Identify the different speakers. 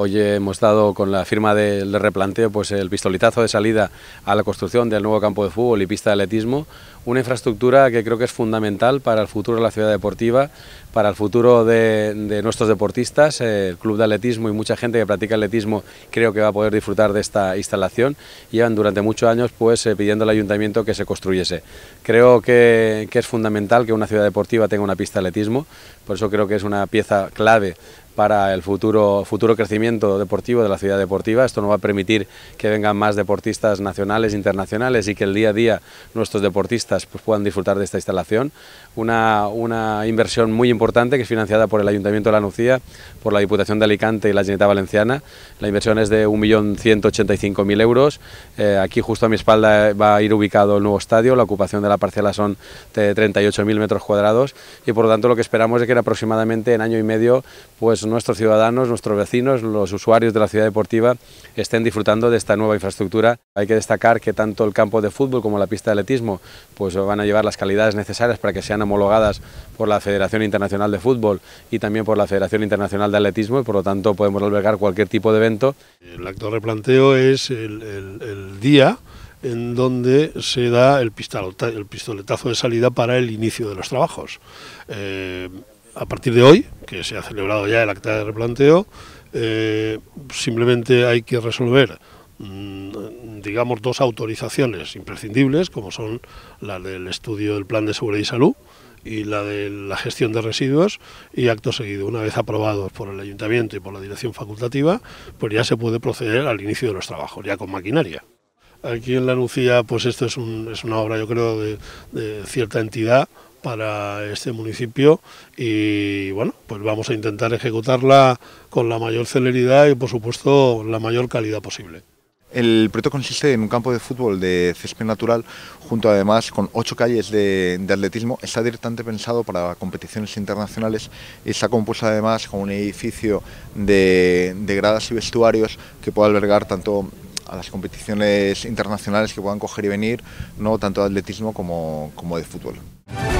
Speaker 1: Hoy hemos dado con la firma del replanteo pues el pistolitazo de salida a la construcción del nuevo campo de fútbol y pista de atletismo, una infraestructura que creo que es fundamental para el futuro de la ciudad deportiva, para el futuro de, nuestros deportistas, eh, el club de atletismo y mucha gente que practica atletismo creo que va a poder disfrutar de esta instalación. Llevan durante muchos años pues eh, pidiendo al ayuntamiento que se construyese. Creo que, que es fundamental que una ciudad deportiva tenga una pista de atletismo, por eso creo que es una pieza clave para el futuro, futuro crecimiento deportivo de la ciudad deportiva. Esto nos va a permitir que vengan más deportistas nacionales, e internacionales y que el día a día nuestros deportistas pues, puedan disfrutar de esta instalación. Una, una, inversión muy importante que es financiada por el Ayuntamiento de la Nucía, por la Diputación de Alicante y la Generalitat Valenciana. La inversión es de 1.185.000 euros. Eh, aquí justo a mi espalda eh, va a ir ubicado el nuevo estadio. La ocupación de la parcela son de 38.000 metros cuadrados y por lo tanto lo que esperamos es que en aproximadamente en año y medio pues nuestros ciudadanos, nuestros vecinos, los usuarios de la ciudad deportiva estén disfrutando de esta nueva infraestructura. Hay que destacar que tanto el campo de fútbol como la pista de atletismo pues van a llevar las calidades necesarias para que sean homologadas por la Federación Internacional de Fútbol y también por la Federación Internacional de Atletismo y por lo tanto podemos albergar cualquier tipo de evento.
Speaker 2: El acto de replanteo es el, día en donde se da el pistoletazo de salida para el inicio de los trabajos. Eh, a partir de hoy, que se ha celebrado ya el acta de replanteo, eh, simplemente hay que resolver mm, digamos, dos autorizaciones imprescindibles, como son la del estudio del plan de seguridad y salud y la de la gestión de residuos y acto seguido, una vez aprobados por el ayuntamiento y por la dirección facultativa, pues ya se puede proceder al inicio de los trabajos, ya con maquinaria. Aquí en La Lucía, pues esto es, una obra, yo creo, de cierta entidad para este municipio y bueno, pues vamos a intentar ejecutarla con la mayor celeridad y por supuesto la mayor calidad posible.
Speaker 3: El proyecto consiste en un campo de fútbol de césped natural, junto además con ocho calles de, atletismo. Está directamente pensado para competiciones internacionales y está compuesto además con un edificio de, gradas y vestuarios que pueda albergar tanto a las competiciones internacionales que puedan coger y venir, no tanto de atletismo como de fútbol.